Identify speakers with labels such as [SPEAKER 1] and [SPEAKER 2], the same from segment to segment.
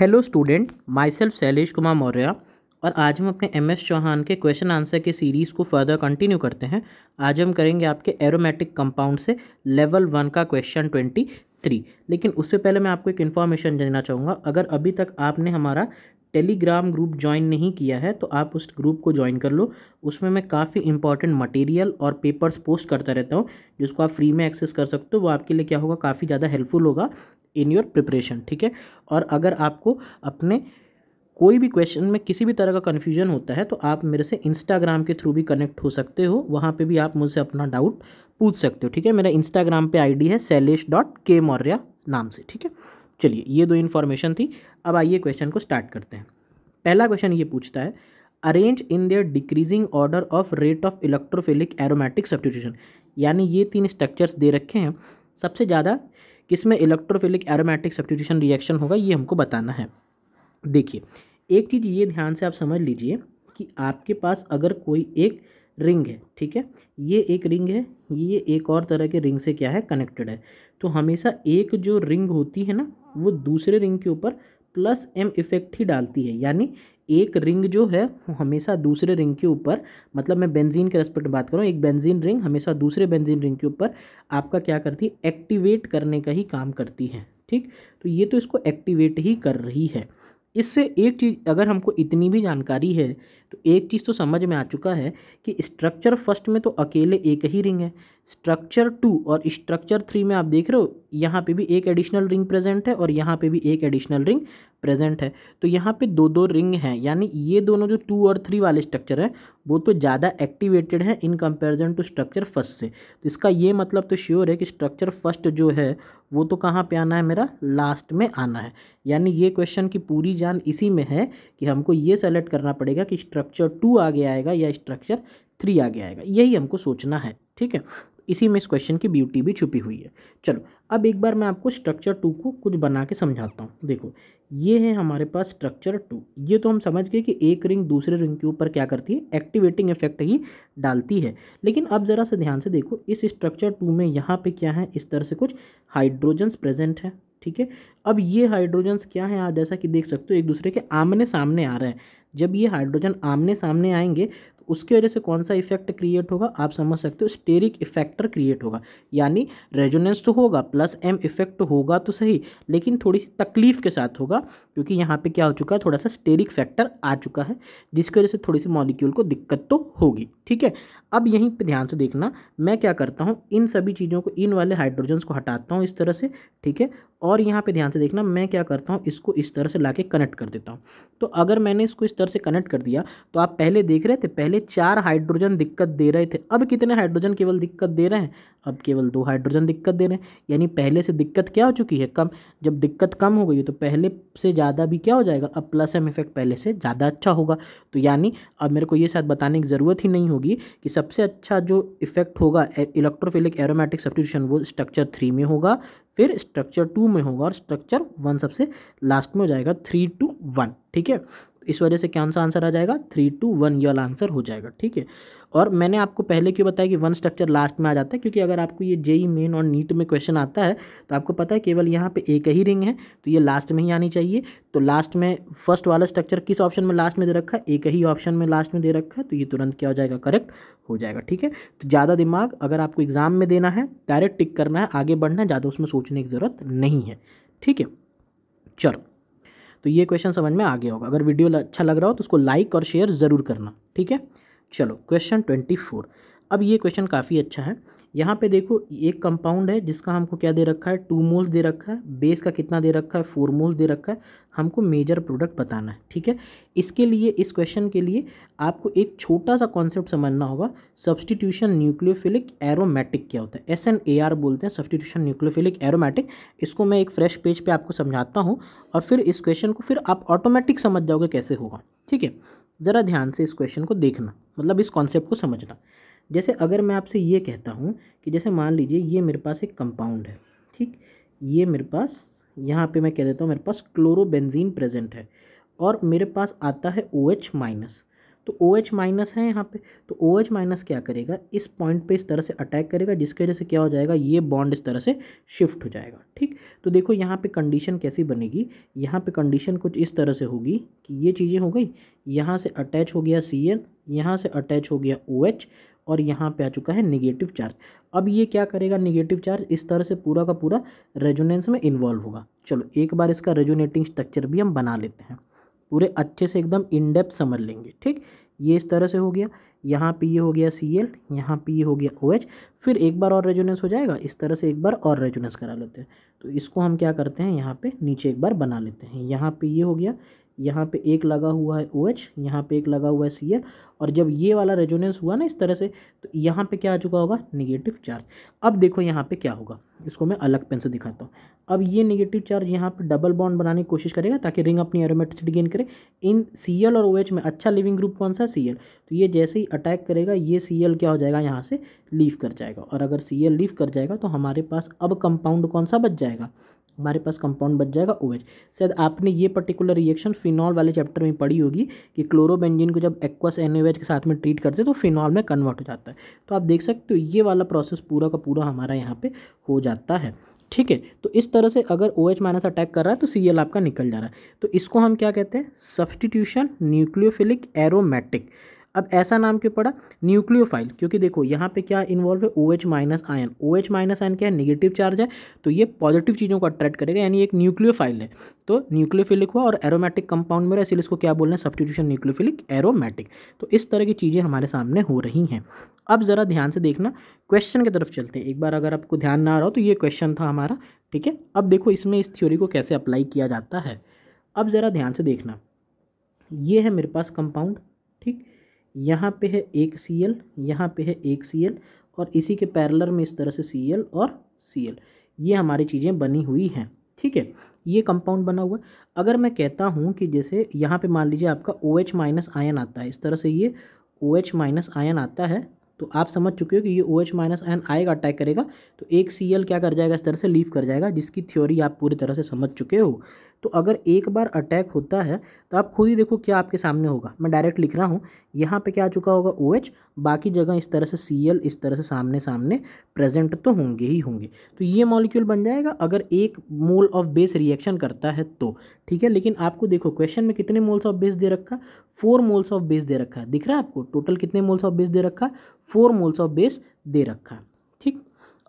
[SPEAKER 1] Hello student myself Shailesh Kumar Maurya और आज हम अपने एम एस चौहान के क्वेश्चन आंसर के सीरीज़ को फर्दर कंटिन्यू करते हैं आज हम करेंगे आपके एरोमेटिक कंपाउंड से लेवल वन का क्वेश्चन ट्वेंटी थ्री लेकिन उससे पहले मैं आपको एक इन्फॉर्मेशन देना चाहूँगा अगर अभी तक आपने हमारा टेलीग्राम ग्रुप ज्वाइन नहीं किया है तो आप उस ग्रुप को ज्वाइन कर लो उसमें मैं काफ़ी इंपॉर्टेंट मटेरियल और पेपर्स पोस्ट करता रहता हूँ जिसको आप फ्री में एक्सेस कर सकते हो वो आपके लिए क्या होगा काफ़ी ज़्यादा हेल्पफुल होगा इन योर प्रिपरेशन ठीक है और अगर आपको अपने कोई भी क्वेश्चन में किसी भी तरह का कन्फ्यूजन होता है तो आप मेरे से इंस्टाग्राम के थ्रू भी कनेक्ट हो सकते हो वहाँ पे भी आप मुझसे अपना डाउट पूछ सकते हो ठीक है मेरा इंस्टाग्राम पे आईडी है सैलेश डॉट के मौर्य नाम से ठीक है चलिए ये दो इन्फॉर्मेशन थी अब आइए क्वेश्चन को स्टार्ट करते हैं पहला क्वेश्चन ये पूछता है arrange in their decreasing order of rate of electrophilic aromatic substitution यानी ये तीन स्ट्रक्चर्स दे रखे हैं सबसे ज़्यादा किसमें इलेक्ट्रोफिलिक एरोमेटिक सब्सटीट्यूशन रिएक्शन होगा ये हमको बताना है देखिए एक चीज़ ये ध्यान से आप समझ लीजिए कि आपके पास अगर कोई एक रिंग है ठीक है ये एक रिंग है ये एक और तरह के रिंग से क्या है कनेक्टेड है तो हमेशा एक जो रिंग होती है ना वो दूसरे रिंग के ऊपर प्लस एम इफेक्ट ही डालती है यानी एक रिंग जो है वो हमेशा दूसरे रिंग के ऊपर मतलब मैं बेंजीन के रेस्पेक्ट बात करूँ एक बेंजीन रिंग हमेशा दूसरे बेंजीन रिंग के ऊपर आपका क्या करती है एक्टिवेट करने का ही काम करती है ठीक तो ये तो इसको एक्टिवेट ही कर रही है इससे एक चीज़ अगर हमको इतनी भी जानकारी है तो एक चीज़ तो समझ में आ चुका है कि स्ट्रक्चर फर्स्ट में तो अकेले एक ही रिंग है स्ट्रक्चर टू और स्ट्रक्चर थ्री में आप देख रहे हो यहाँ पे भी एक एडिशनल रिंग प्रेजेंट है और यहाँ पे भी एक एडिशनल रिंग प्रेजेंट है तो यहाँ पे दो दो रिंग हैं यानी ये दोनों जो टू और थ्री वाले स्ट्रक्चर हैं वो तो ज़्यादा एक्टिवेटेड है in comparison to structure first से तो इसका ये मतलब तो श्योर है कि स्ट्रक्चर फर्स्ट जो है वो तो कहाँ पे आना है मेरा लास्ट में आना है यानी ये क्वेश्चन की पूरी जान इसी में है कि हमको ये सेलेक्ट करना पड़ेगा कि स्ट्रक्चर टू आगे आएगा या स्ट्रक्चर थ्री आगे आएगा यही हमको सोचना है ठीक है इसी में इस क्वेश्चन की ब्यूटी भी छुपी हुई है चलो अब एक बार मैं आपको स्ट्रक्चर टू को कुछ बना के समझाता हूँ देखो ये है हमारे पास स्ट्रक्चर टू ये तो हम समझ गए कि एक रिंग दूसरे रिंग के ऊपर क्या करती है एक्टिवेटिंग इफेक्ट ही डालती है लेकिन अब ज़रा से ध्यान से देखो इस स्ट्रक्चर टू में यहाँ पे क्या है इस तरह से कुछ हाइड्रोजन्स प्रेजेंट हैं ठीक है अब ये हाइड्रोजन्स क्या हैं आप जैसा कि देख सकते हो एक दूसरे के आमने सामने आ रहे हैं जब ये हाइड्रोजन आमने सामने आएंगे उसकी वजह से कौन सा इफेक्ट क्रिएट होगा आप समझ सकते हो स्टेरिक इफेक्टर क्रिएट होगा यानी रेजोनेंस तो होगा प्लस एम इफेक्ट होगा तो सही लेकिन थोड़ी सी तकलीफ के साथ होगा क्योंकि यहाँ पे क्या हो चुका है थोड़ा सा स्टेरिक फैक्टर आ चुका है जिसकी वजह से थोड़ी सी मॉलिक्यूल को दिक्कत तो होगी ठीक है अब यहीं पर ध्यान से देखना मैं क्या करता हूँ इन सभी चीज़ों को इन वाले हाइड्रोजन्स को हटाता हूँ इस तरह से ठीक है और यहाँ पे ध्यान से देखना मैं क्या करता हूँ इसको इस तरह से लाके कनेक्ट कर देता हूँ तो अगर मैंने इसको इस तरह से कनेक्ट कर दिया तो आप पहले देख रहे थे पहले चार हाइड्रोजन दिक्कत दे रहे थे अब कितने हाइड्रोजन केवल दिक्कत दे रहे हैं अब केवल दो हाइड्रोजन दिक्कत दे रहे हैं यानी पहले से दिक्कत क्या हो चुकी है कम जब दिक्कत कम हो गई है तो पहले से ज़्यादा भी क्या हो जाएगा अब प्लस एम इफेक्ट पहले से ज़्यादा अच्छा होगा तो यानी अब मेरे को ये साथ बताने की ज़रूरत ही नहीं होगी कि सबसे अच्छा जो इफेक्ट होगा इलेक्ट्रोफिलिक एरोमेटिक सब्सटीट्यूशन वो स्ट्रक्चर थ्री में होगा फिर स्ट्रक्चर टू में होगा और स्ट्रक्चर वन सबसे लास्ट में हो जाएगा थ्री टू वन ठीक है इस वजह से कौन सा आंसर आ जाएगा थ्री टू वन ये वाला आंसर हो जाएगा ठीक है और मैंने आपको पहले क्यों बताया कि वन स्ट्रक्चर लास्ट में आ जाता है क्योंकि अगर आपको ये जेई मेन e और नीट में क्वेश्चन आता है तो आपको पता है केवल यहाँ पे एक ही रिंग है तो ये लास्ट में ही आनी चाहिए तो लास्ट में फर्स्ट वाला स्ट्रक्चर किस ऑप्शन में लास्ट में दे रखा है एक ही ऑप्शन में लास्ट में दे रखा है तो ये तुरंत क्या हो जाएगा करेक्ट हो जाएगा ठीक है तो ज़्यादा दिमाग अगर आपको एग्ज़ाम में देना है डायरेक्ट टिक करना है आगे बढ़ना है ज़्यादा उसमें सोचने की ज़रूरत नहीं है ठीक है चलो तो ये क्वेश्चन समझ में आ गया होगा अगर वीडियो अच्छा लग रहा हो तो उसको लाइक और शेयर ज़रूर करना ठीक है चलो क्वेश्चन ट्वेंटी फोर अब ये क्वेश्चन काफ़ी अच्छा है यहाँ पे देखो एक कंपाउंड है जिसका हमको क्या दे रखा है टू मोल्स दे रखा है बेस का कितना दे रखा है फोर मोल्स दे रखा है हमको मेजर प्रोडक्ट बताना है ठीक है इसके लिए इस क्वेश्चन के लिए आपको एक छोटा सा कॉन्सेप्ट समझना होगा सब्सटीट्यूशन न्यूक्लियोफिलिक एरोमेटिक क्या होता है एस एन ए आर बोलते हैं सब्सटीट्यूशन न्यूक्लियोफिलिक एरोमेटिक इसको मैं एक फ्रेश पेज पर आपको समझाता हूँ और फिर इस क्वेश्चन को फिर आप ऑटोमेटिक समझ जाओगे कैसे होगा ठीक है ज़रा ध्यान से इस क्वेश्चन को देखना मतलब इस कॉन्सेप्ट को समझना जैसे अगर मैं आपसे ये कहता हूँ कि जैसे मान लीजिए ये मेरे पास एक कंपाउंड है ठीक ये मेरे पास यहाँ पे मैं कह देता हूँ मेरे पास क्लोरोबेंजीन प्रेजेंट है और मेरे पास आता है ओ एच माइनस तो ओ एच माइनस है यहाँ पे तो ओ एच माइनस क्या करेगा इस पॉइंट पे इस तरह से अटैक करेगा जिसकी वजह से क्या हो जाएगा ये बॉन्ड इस तरह से शिफ्ट हो जाएगा ठीक तो देखो यहाँ पे कंडीशन कैसी बनेगी यहाँ पे कंडीशन कुछ इस तरह से होगी कि ये चीज़ें हो गई यहाँ से अटैच हो गया सी एल यहाँ से अटैच हो गया ओ OH, एच और यहाँ पे आ चुका है निगेटिव चार्ज अब ये क्या करेगा निगेटिव चार्ज इस तरह से पूरा का पूरा रेजोनेंस में इन्वॉल्व होगा चलो एक बार इसका रेजोनेटिंग स्ट्रक्चर भी हम बना लेते हैं पूरे अच्छे से एकदम इनडेप्थ समझ लेंगे ठीक ये इस तरह से हो गया यहाँ पे ये हो गया सी एल यहाँ पे ये हो गया ओ OH, फिर एक बार और रेजोनेंस हो जाएगा इस तरह से एक बार और रेजोनेंस करा लेते हैं तो इसको हम क्या करते हैं यहाँ पे नीचे एक बार बना लेते हैं यहाँ पे ये हो गया यहाँ पे एक लगा हुआ है ओ OH, एच यहाँ पे एक लगा हुआ है सी एल और जब ये वाला रेजोनेंस हुआ ना इस तरह से तो यहाँ पे क्या आ चुका होगा निगेटिव चार्ज अब देखो यहाँ पे क्या होगा इसको मैं अलग पेन से दिखाता हूँ अब ये निगेटिव चार्ज यहाँ पे डबल बॉन्ड बनाने की कोशिश करेगा ताकि रिंग अपनी एरोमेटिसिटी गेन करे इन सी एल और ओ OH में अच्छा लिविंग ग्रुप कौन सा सी एल तो ये जैसे ही अटैक करेगा ये सी एल क्या हो जाएगा यहाँ से लीव कर जाएगा और अगर सी एल लीव कर जाएगा तो हमारे पास अब कंपाउंड कौन सा बच जाएगा हमारे पास कंपाउंड बच जाएगा ओ OH. शायद आपने ये पर्टिकुलर रिएक्शन फिनॉल वाले चैप्टर में पढ़ी होगी कि क्लोरोबेंजीन को जब एक्वस एन के साथ में ट्रीट करते हैं तो फिनॉल में कन्वर्ट हो जाता है तो आप देख सकते हो ये वाला प्रोसेस पूरा का पूरा हमारा यहाँ पर हो जाता है ठीक है तो इस तरह से अगर ओ OH माइनस अटैक कर रहा है तो सी आपका निकल जा रहा है तो इसको हम क्या कहते हैं सब्सटीट्यूशन न्यूक्लियोफिलिक एरोमेटिक अब ऐसा नाम क्यों पड़ा न्यूक्लियोफाइल क्योंकि देखो यहाँ पे क्या इन्वॉल्व है O H minus ion O H minus ion क्या है निगेटिव चार्ज है तो ये पॉजिटिव चीज़ों को अट्रैक्ट करेगा यानी एक न्यूक्लियोफाइल है तो न्यूक्लियोफिलिक हुआ और एरोमेटिक कंपाउंड में रहा इसलिए इसको क्या बोल रहे हैं सब्सटीट्यूशन न्यूक्लियोफिलिक एरोमेटिक तो इस तरह की चीज़ें हमारे सामने हो रही हैं अब ज़रा ध्यान से देखना क्वेश्चन की तरफ चलते हैं एक बार अगर आपको ध्यान ना आ रहा हो तो ये क्वेश्चन था हमारा ठीक है अब देखो इसमें इस थ्योरी को कैसे अप्लाई किया जाता है अब ज़रा ध्यान से देखना ये है मेरे पास कंपाउंड यहाँ पे है एक सी एल यहाँ पे है एक सी एल और इसी के पैरलर में इस तरह से सी एल और सी एल ये हमारी चीज़ें बनी हुई हैं ठीक है ये कंपाउंड बना हुआ अगर मैं कहता हूँ कि जैसे यहाँ पे मान लीजिए आपका ओ एच माइनस आयन आता है इस तरह से ये ओ एच माइनस आयन आता है तो आप समझ चुके हो कि ये ओ एच माइनस आयन आएगा अटैक करेगा तो एक सी एल क्या कर जाएगा इस तरह से लीव कर जाएगा जिसकी थ्योरी आप पूरी तरह से समझ चुके हो तो अगर एक बार अटैक होता है तो आप खुद ही देखो क्या आपके सामने होगा मैं डायरेक्ट लिख रहा हूँ यहाँ पे क्या आ चुका होगा ओ OH, बाकी जगह इस तरह से सी एल इस तरह से सामने सामने प्रेजेंट तो होंगे ही होंगे तो ये मॉलिक्यूल बन जाएगा अगर एक मोल ऑफ बेस रिएक्शन करता है तो ठीक है लेकिन आपको देखो क्वेश्चन में कितने मोल्स ऑफ बेस दे रखा फोर मोल्स ऑफ बेस दे रखा है दिख रहा है आपको टोटल कितने मोल्स ऑफ बेस दे रखा फोर मोल्स ऑफ बेस दे रखा है ठीक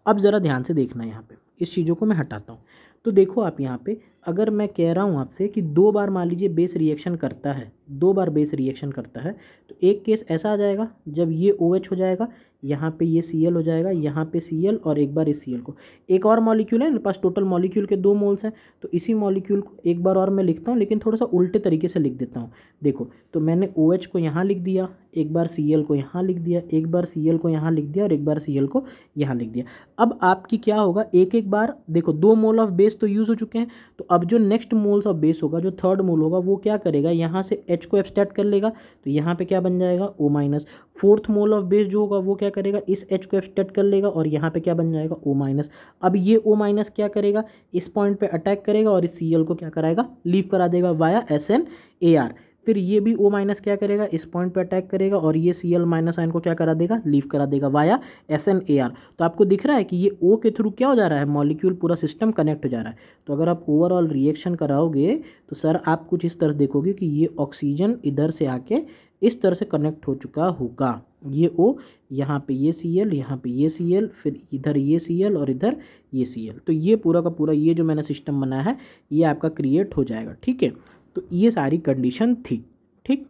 [SPEAKER 1] अब ज़रा ध्यान से देखना यहाँ पर इस चीज़ों को मैं हटाता हूँ तो देखो आप यहाँ पे अगर मैं कह रहा हूँ आपसे कि दो बार मान लीजिए बेस रिएक्शन करता है दो बार बेस रिएक्शन करता है तो एक केस ऐसा आ जाएगा जब ये ओ OH हो जाएगा यहाँ पे ये सी हो जाएगा यहाँ पे सी और एक बार इस सी को एक और मॉलिक्यूल है मेरे पास टोटल मॉलिक्यूल के दो मोल्स हैं तो इसी मॉलिक्यूल को एक बार और मैं लिखता हूँ लेकिन थोड़ा सा उल्टे तरीके से लिख देता हूँ देखो तो मैंने ओ OH को यहाँ लिख दिया एक बार सी को यहाँ लिख दिया एक बार सी को यहाँ लिख दिया और एक बार सी को यहाँ लिख दिया अब आपकी क्या होगा एक एक बार देखो दो मोल ऑफ बेस तो यूज़ हो चुके हैं तो अब जो नेक्स्ट मोल्स ऑफ बेस होगा जो थर्ड मोल होगा वो क्या करेगा यहाँ से एच को एब्सट्रैक्ट कर लेगा तो यहाँ पर क्या बन जाएगा O minus fourth mole of base जो होगा वो क्या करेगा इस एच को एब्सट्रैक्ट कर लेगा और यहाँ पर क्या बन जाएगा ओ माइनस अब ये ओ माइनस क्या करेगा इस पॉइंट पर अटैक करेगा और इस सी को क्या कराएगा लीव करा देगा via S N A R फिर ये भी ओ माइनस क्या करेगा इस पॉइंट पे अटैक करेगा और ये सी एल माइनस आइन को क्या करा देगा लीव करा देगा via S N A R तो आपको दिख रहा है कि ये ओ के थ्रू क्या हो जा रहा है मॉलिक्यूल पूरा सिस्टम कनेक्ट हो जा रहा है तो अगर आप ओवरऑल रिएक्शन कराओगे तो सर आप कुछ इस तरह देखोगे कि ये ऑक्सीजन इधर से आके इस तरह से कनेक्ट हो चुका होगा ये ओ यहाँ पे ये सी एल यहाँ पे ये सी एल फिर इधर ये सी एल और इधर ये सी एल तो ये पूरा का पूरा ये जो मैंने सिस्टम बनाया है ये आपका क्रिएट हो जाएगा ठीक है तो ये सारी कंडीशन थी ठीक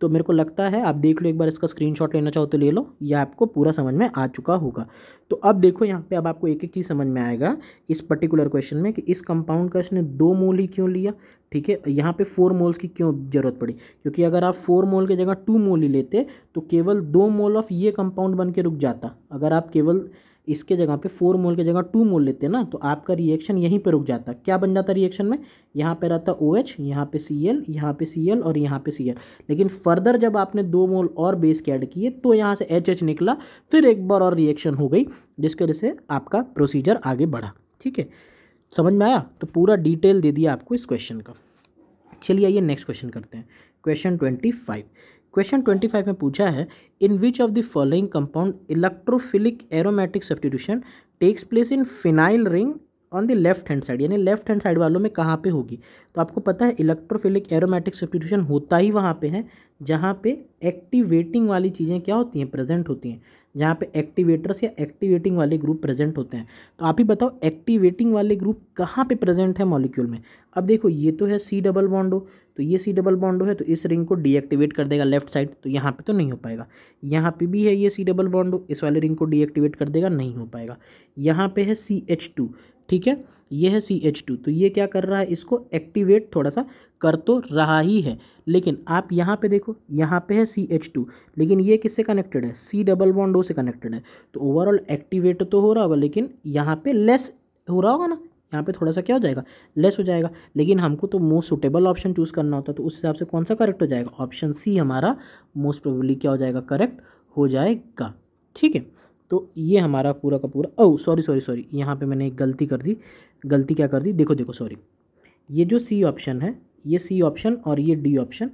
[SPEAKER 1] तो मेरे को लगता है आप देख लो एक बार इसका स्क्रीनशॉट लेना चाहो तो ले लो यह आपको पूरा समझ में आ चुका होगा तो अब देखो यहाँ पे अब आपको एक एक चीज़ समझ में आएगा इस पर्टिकुलर क्वेश्चन में कि इस कंपाउंड का इसने दो मोल ही क्यों लिया ठीक है यहाँ पे फोर मोल्स की क्यों ज़रूरत पड़ी क्योंकि अगर आप फोर मोल की जगह टू मोल ही लेते तो केवल दो मोल ऑफ ये कंपाउंड बन के रुक जाता अगर आप केवल इसके जगह पे फोर मोल के जगह टू मोल लेते हैं ना तो आपका रिएक्शन यहीं पे रुक जाता क्या बन जाता रिएक्शन में यहाँ पे रहता ओ एच यहाँ पे सी एल यहाँ पे सी एल और यहाँ पे सी एल लेकिन फर्दर जब आपने दो मोल और बेस के ऐड किए तो यहाँ से एच एच निकला फिर एक बार और रिएक्शन हो गई जिसकी वजह से आपका प्रोसीजर आगे बढ़ा ठीक है समझ में आया तो पूरा डिटेल दे दिया आपको इस क्वेश्चन का चलिए आइए नेक्स्ट क्वेश्चन करते हैं question twenty five question twenty five में पूछा है in which of the following compound electrophilic aromatic substitution takes place in phenyl ring on the left hand side यानी लेफ्ट हैंड साइड वालों में कहाँ पे होगी तो आपको पता है इलेक्ट्रोफिलिक एरोमेटिक सब्सटीट्यूशन होता ही वहाँ पे है जहाँ पे एक्टिवेटिंग वाली चीज़ें क्या होती हैं प्रेजेंट होती हैं जहाँ पे एक्टिवेटर्स या एक्टिवेटिंग वाले ग्रुप प्रेजेंट होते हैं तो आप ही बताओ एक्टिवेटिंग वाले ग्रुप कहाँ पे प्रेजेंट है मॉलिक्यूल में अब देखो ये तो है सी डबल बॉन्डो तो ये सी डबल बॉन्डो है तो इस रिंग को डीएक्टिवेट कर देगा लेफ्ट साइड तो यहाँ पे तो नहीं हो पाएगा यहाँ पे भी है ये सी डबल बॉन्डो इस वाले रिंग को डीएक्टिवेट कर देगा नहीं हो पाएगा यहाँ पे है सी एच टू ठीक है यह है सी एच टू तो ये क्या कर रहा है इसको एक्टिवेट थोड़ा सा कर तो रहा ही है लेकिन आप यहाँ पे देखो यहाँ पे है सी एच टू लेकिन ये किससे कनेक्टेड है सी डबल बॉन्ड ओ से कनेक्टेड है तो ओवरऑल एक्टिवेट तो हो रहा होगा लेकिन यहाँ पे लेस हो रहा होगा ना यहाँ पे थोड़ा सा क्या हो जाएगा लेस हो जाएगा लेकिन हमको तो मोस्ट सुटेबल ऑप्शन चूज़ करना होता है तो उस हिसाब से कौन सा करेक्ट हो जाएगा ऑप्शन सी हमारा मोस्ट प्रोबेबली क्या हो जाएगा करेक्ट हो जाएगा ठीक है तो ये हमारा पूरा का पूरा ओ सॉरी सॉरी सॉरी यहाँ पे मैंने एक गलती कर दी गलती क्या कर दी देखो देखो सॉरी ये जो सी ऑप्शन है ये सी ऑप्शन और ये डी ऑप्शन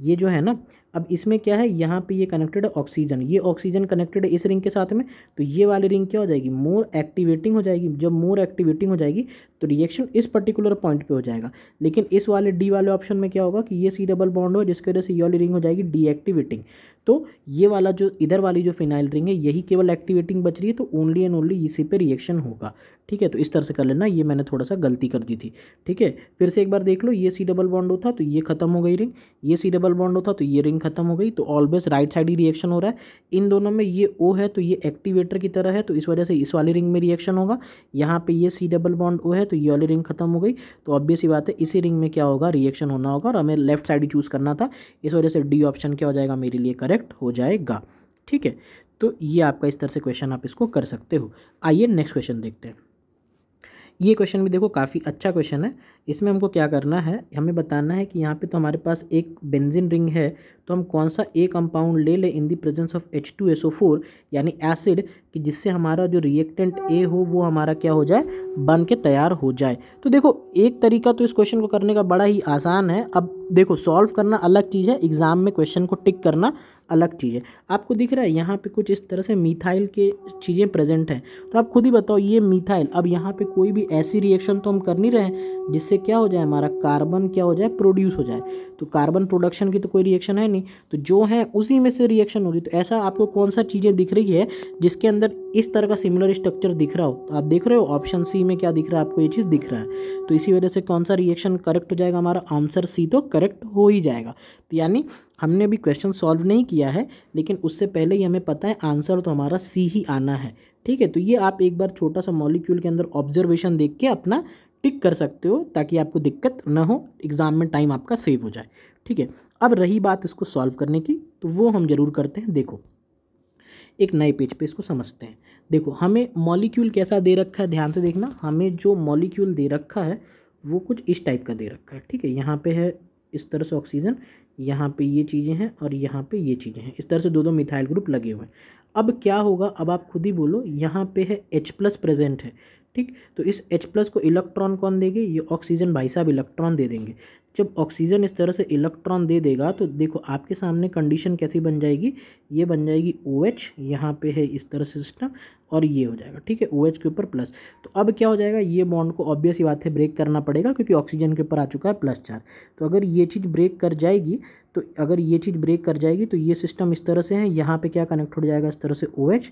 [SPEAKER 1] ये जो है ना अब इसमें क्या है यहाँ पे ये कनेक्टेड है ऑक्सीजन ये ऑक्सीजन कनेक्टेड है इस रिंग के साथ में तो ये वाली रिंग क्या हो जाएगी मोर एक्टिवेटिंग हो जाएगी जब मोर एक्टिवेटिंग हो जाएगी तो रिएक्शन इस पर्टिकुलर पॉइंट पे हो जाएगा लेकिन इस वाले डी वाले ऑप्शन में क्या होगा कि ये सी डबल बॉन्ड हो जिसकी वजह से ये वाली रिंग हो जाएगी डीएक्टिवेटिंग तो ये वाला जो इधर वाली जो फिनाइल रिंग है यही केवल एक्टिवेटिंग बच रही है तो ओनली एंड ओनली इसी पे रिएक्शन होगा ठीक है तो इस तरह से कर लेना ये मैंने थोड़ा सा गलती कर दी थी ठीक है फिर से एक बार देख लो ये सी डबल बॉन्ड होता तो ये खत्म हो गई रिंग ये सी डबल बॉन्ड होता तो ये रिंग खत्म हो गई तो ऑलवेज राइट साइड ही रिएक्शन हो रहा है इन दोनों में ये ओ है तो ये एक्टिवेटर की तरह है तो इस वजह से इस वाली रिंग में रिएक्शन होगा यहाँ पर ये सी डबल बॉन्ड ओ है तो ये वाली रिंग खत्म हो गई तो ऑब्वियस ही बात है इसी रिंग में क्या होगा रिएक्शन होना होगा और हमें लेफ्ट साइड ही चूज़ करना था इस वजह से डी ऑप्शन क्या हो जाएगा मेरे लिए करेक्ट हो जाएगा ठीक है तो ये आपका इस तरह से क्वेश्चन आप इसको कर सकते हो आइए नेक्स्ट क्वेश्चन देखते हैं ये क्वेश्चन भी देखो काफ़ी अच्छा क्वेश्चन है इसमें हमको क्या करना है हमें बताना है कि यहाँ पे तो हमारे पास एक बेंजिन रिंग है तो हम कौन सा ए कंपाउंड ले लें in the presence of H two S O four यानी एसिड कि जिससे हमारा जो रिएक्टेंट ए हो वो हमारा क्या हो जाए बन के तैयार हो जाए तो देखो एक तरीका तो इस क्वेश्चन को करने का बड़ा ही आसान है अब देखो सॉल्व करना अलग चीज़ है एग्ज़ाम में क्वेश्चन को टिक करना अलग चीज़ है आपको दिख रहा है यहाँ पे कुछ इस तरह से मिथाइल के चीज़ें प्रेजेंट हैं तो आप खुद ही बताओ ये मिथाइल अब यहाँ पे कोई भी ऐसी रिएक्शन तो हम कर नहीं रहे हैं जिससे क्या हो जाए हमारा कार्बन क्या हो जाए प्रोड्यूस हो जाए तो कार्बन प्रोडक्शन की तो कोई रिएक्शन है नहीं तो जो है उसी में से रिएक्शन होगी तो ऐसा आपको कौन सा चीज़ें दिख रही है जिसके अंदर इस तरह का सिमिलर स्ट्रक्चर दिख रहा हो तो आप देख रहे हो ऑप्शन सी में क्या दिख रहा है आपको ये चीज़ दिख रहा है तो इसी वजह से कौन सा रिएक्शन करेक्ट हो जाएगा हमारा आंसर सी तो करेक्ट हो ही जाएगा तो यानी हमने अभी क्वेश्चन सॉल्व नहीं किया है लेकिन उससे पहले ही हमें पता है आंसर तो हमारा सी ही आना है ठीक है तो ये आप एक बार छोटा सा मॉलिक्यूल के अंदर ऑब्जर्वेशन देख के अपना टिक कर सकते हो ताकि आपको दिक्कत ना हो एग्ज़ाम में टाइम आपका सेव हो जाए ठीक है अब रही बात इसको सॉल्व करने की तो वो हम ज़रूर करते हैं देखो एक नए पेज पे इसको समझते हैं देखो हमें मॉलिक्यूल कैसा दे रखा है ध्यान से देखना हमें जो मॉलिक्यूल दे रखा है वो कुछ इस टाइप का दे रखा है ठीक है यहाँ पे है इस तरह से ऑक्सीजन यहाँ पे ये चीज़ें हैं और यहाँ पे ये चीज़ें हैं इस तरह से दो दो मिथाइल ग्रुप लगे हुए हैं अब क्या होगा अब आप खुद ही बोलो यहाँ पे है एच प्लस प्रेजेंट है ठीक तो इस एच प्लस को इलेक्ट्रॉन कौन देंगे ये ऑक्सीजन भाई साहब इलेक्ट्रॉन दे देंगे जब ऑक्सीजन इस तरह से इलेक्ट्रॉन दे देगा तो देखो आपके सामने कंडीशन कैसी बन जाएगी ये बन जाएगी ओ OH, यहाँ पे है इस तरह से सिस्टम और ये हो जाएगा ठीक है ओ OH के ऊपर प्लस तो अब क्या हो जाएगा ये बॉन्ड को ऑब्वियस ही बात है ब्रेक करना पड़ेगा क्योंकि ऑक्सीजन के ऊपर आ चुका है प्लस चार तो अगर ये चीज़ ब्रेक कर जाएगी तो अगर ये चीज़ ब्रेक कर जाएगी तो ये सिस्टम इस तरह से है यहाँ पे क्या कनेक्ट हो जाएगा इस तरह से ओ एच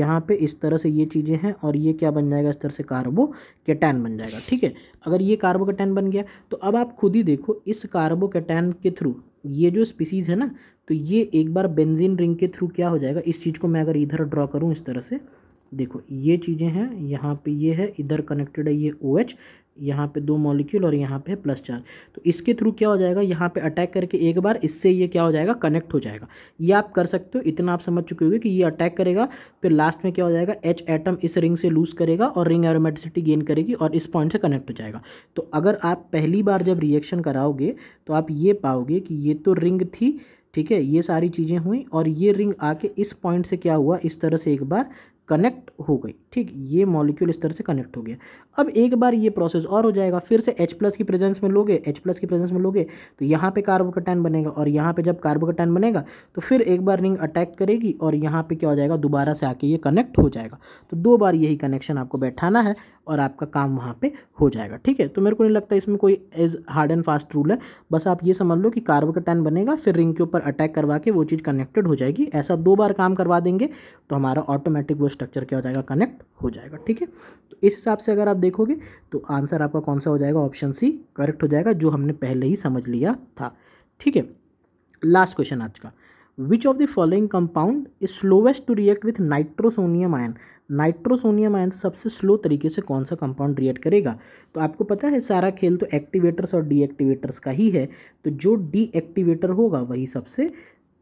[SPEAKER 1] यहाँ पर इस तरह से ये चीज़ें हैं और ये क्या बन जाएगा इस तरह से कार्बो कैटैन बन जाएगा ठीक है अगर ये कार्बो कैटैन बन गया तो अब आप खुद ही देखो इस कार्बो कैटैन के थ्रू ये जो स्पीसीज़ है ना तो ये एक बार बेंजीन रिंग के थ्रू क्या हो जाएगा इस चीज़ को मैं अगर इधर ड्रॉ करूँ इस तरह से देखो ये चीज़ें हैं यहाँ पे ये है इधर कनेक्टेड है ये ओ एच यहाँ पे दो मॉलिक्यूल और यहाँ पे है प्लस चार्ज तो इसके थ्रू क्या हो जाएगा यहाँ पे अटैक करके एक बार इससे ये क्या हो जाएगा कनेक्ट हो जाएगा ये आप कर सकते हो इतना आप समझ चुके होंगे कि ये अटैक करेगा फिर लास्ट में क्या हो जाएगा एच एटम इस रिंग से लूज़ करेगा और रिंग एरोमेटिसिटी गेन करेगी और इस पॉइंट से कनेक्ट हो जाएगा तो अगर आप पहली बार जब रिएक्शन कराओगे तो आप ये पाओगे कि ये तो रिंग थी ठीक है ये सारी चीज़ें हुई और ये रिंग आके इस पॉइंट से क्या हुआ इस तरह से एक बार कनेक्ट हो गई ठीक ये मॉलिक्यूल इस तरह से कनेक्ट हो गया अब एक बार ये प्रोसेस और हो जाएगा फिर से H प्लस की प्रेजेंस में लोगे H प्लस की प्रेजेंस में लोगे तो यहाँ पे टैन बनेगा और यहाँ पे जब टैन बनेगा तो फिर एक बार रिंग अटैक करेगी और यहाँ पे क्या हो जाएगा दोबारा से आके ये कनेक्ट हो जाएगा तो दो बार यही कनेक्शन आपको बैठाना है और आपका काम वहाँ पर हो जाएगा ठीक है तो मेरे को नहीं लगता इसमें कोई as hard and fast rule है बस आप ये समझ लो कि टैन बनेगा फिर रिंग के ऊपर अटैक करवा के वो चीज़ कनेक्टेड हो जाएगी ऐसा दो बार काम करवा देंगे तो हमारा ऑटोमेटिक वो स्ट्रक्चर क्या हो जाएगा कनेक्ट हो जाएगा ठीक है तो इस हिसाब से अगर आप देखोगे तो आंसर आपका कौन सा हो जाएगा ऑप्शन सी करेक्ट हो जाएगा जो हमने पहले ही समझ लिया था ठीक है लास्ट क्वेश्चन आज का which of the following compound is slowest to react with nitrosonium ion nitrosonium ion सबसे स्लो तरीके से कौन सा कंपाउंड रिएक्ट करेगा तो आपको पता है सारा खेल तो एक्टिवेटर्स और डीएक्टिवेटर्स का ही है तो जो डीएक्टिवेटर होगा वही सबसे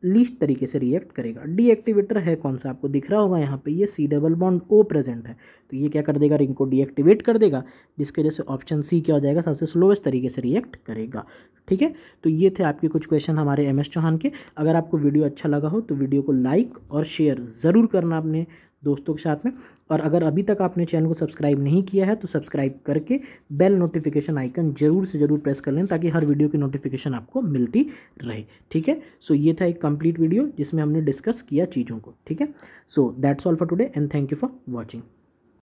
[SPEAKER 1] लीस्ट तरीके से रिएक्ट करेगा डीएक्टिवेटर है कौन सा आपको दिख रहा होगा यहाँ पे ये C double bond O present है तो ये क्या कर देगा रिंग को डीएक्टिवेट कर देगा जिसकी वजह से ऑप्शन सी क्या हो जाएगा सबसे स्लोएस्ट तरीके से रिएक्ट करेगा ठीक है तो ये थे आपके कुछ क्वेश्चन हमारे एम एस चौहान के अगर आपको वीडियो अच्छा लगा हो तो वीडियो को लाइक और शेयर ज़रूर करना अपने दोस्तों के साथ में और अगर अभी तक आपने चैनल को सब्सक्राइब नहीं किया है तो सब्सक्राइब करके बेल नोटिफिकेशन आइकन ज़रूर से ज़रूर प्रेस कर लें ताकि हर वीडियो की नोटिफिकेशन आपको मिलती रहे ठीक है सो ये था एक कंप्लीट वीडियो जिसमें हमने डिस्कस किया चीज़ों को ठीक है so that's all for today and thank you for watching